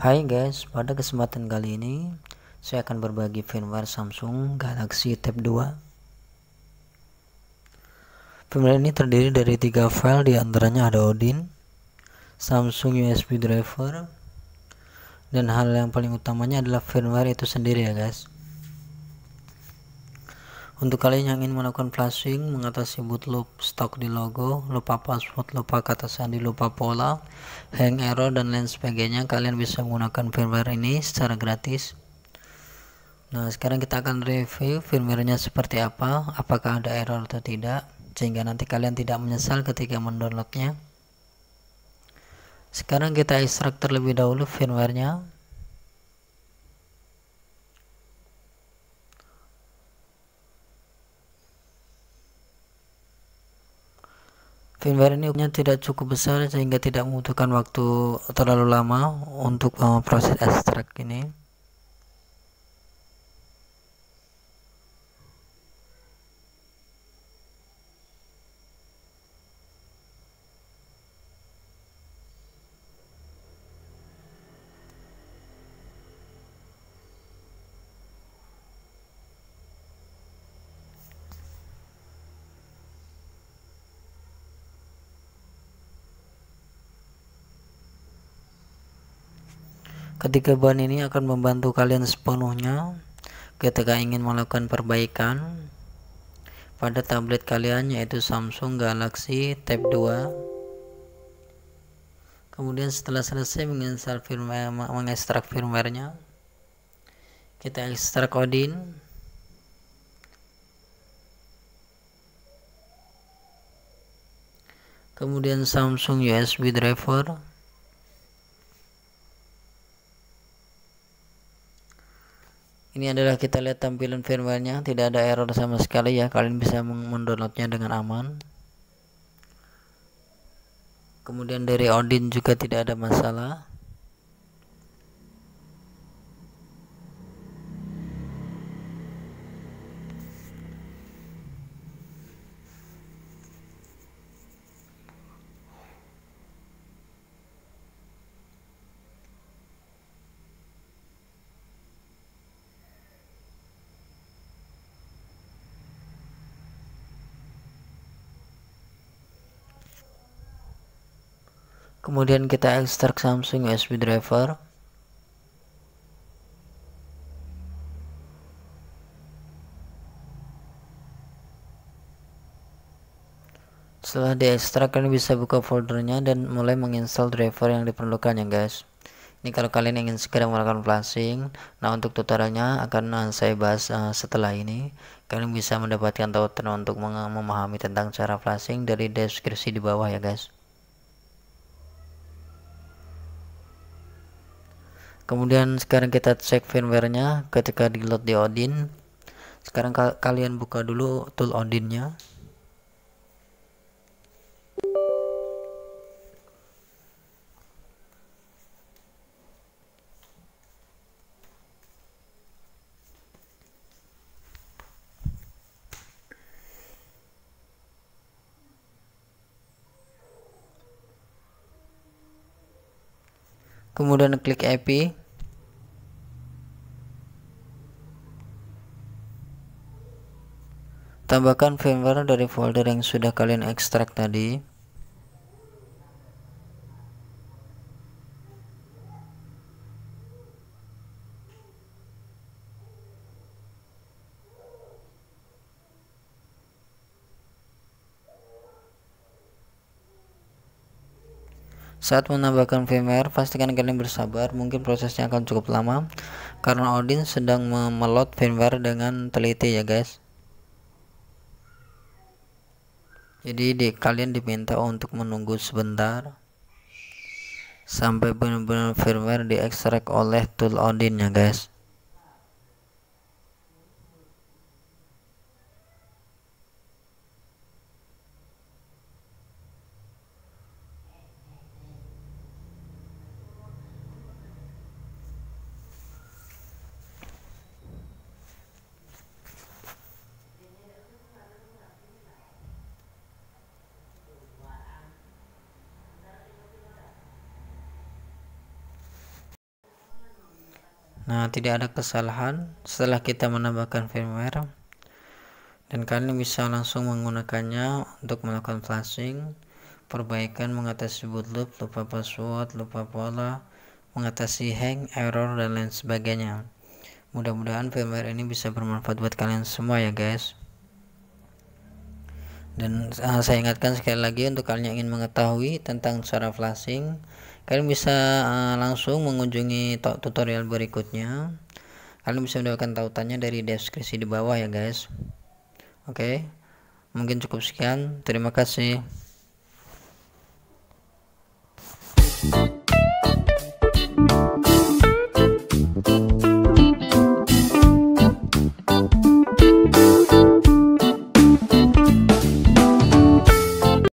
Hai guys, pada kesempatan kali ini saya akan berbagi firmware Samsung Galaxy Tab 2. Firmware ini terdiri dari tiga file, diantaranya ada Odin, Samsung USB driver, dan hal yang paling utamanya adalah firmware itu sendiri ya guys. Untuk kalian yang ingin melakukan flashing, mengatasi bootloop, stok di logo, lupa password, lupa kata sandi, lupa pola, hang error, dan lain sebagainya, kalian bisa menggunakan firmware ini secara gratis. Nah, sekarang kita akan review firmware-nya seperti apa, apakah ada error atau tidak, sehingga nanti kalian tidak menyesal ketika mendownloadnya. Sekarang kita ekstrak terlebih dahulu firmware-nya. Firmware ini ukurannya tidak cukup besar sehingga tidak membutuhkan waktu terlalu lama untuk uh, proses ekstrak ini. Ketiga bahan ini akan membantu kalian sepenuhnya ketika ingin melakukan perbaikan pada tablet kalian yaitu Samsung Galaxy Tab 2 kemudian setelah selesai menginstal firmware mengekstrak firmware-nya kita ekstrak Odin kemudian Samsung USB driver ini adalah kita lihat tampilan firmware-nya tidak ada error sama sekali ya kalian bisa mendownloadnya dengan aman kemudian dari Odin juga tidak ada masalah kemudian kita ekstrak Samsung USB driver setelah di ekstrak kalian bisa buka foldernya dan mulai menginstal driver yang diperlukan ya guys ini kalau kalian ingin segera melakukan flashing nah untuk tutorialnya akan saya bahas uh, setelah ini kalian bisa mendapatkan tautan untuk memahami tentang cara flashing dari deskripsi di bawah ya guys kemudian sekarang kita cek firmware-nya ketika di load di Odin sekarang ka kalian buka dulu tool Odin-nya kemudian klik IP Tambahkan firmware dari folder yang sudah kalian ekstrak tadi. Saat menambahkan firmware, pastikan kalian bersabar, mungkin prosesnya akan cukup lama karena Odin sedang memelot firmware dengan teliti ya guys. jadi di, kalian diminta untuk menunggu sebentar sampai benar-benar firmware diekstrak oleh tool Odin ya guys Nah, tidak ada kesalahan setelah kita menambahkan firmware dan kalian bisa langsung menggunakannya untuk melakukan flashing, perbaikan mengatasi bootloop, lupa password, lupa pola, mengatasi hang, error dan lain sebagainya. Mudah-mudahan firmware ini bisa bermanfaat buat kalian semua ya guys. Dan eh, saya ingatkan sekali lagi untuk kalian yang ingin mengetahui tentang cara flashing kalian bisa uh, langsung mengunjungi tutorial berikutnya kalian bisa mendapatkan tautannya dari deskripsi di bawah ya guys oke okay. mungkin cukup sekian terima kasih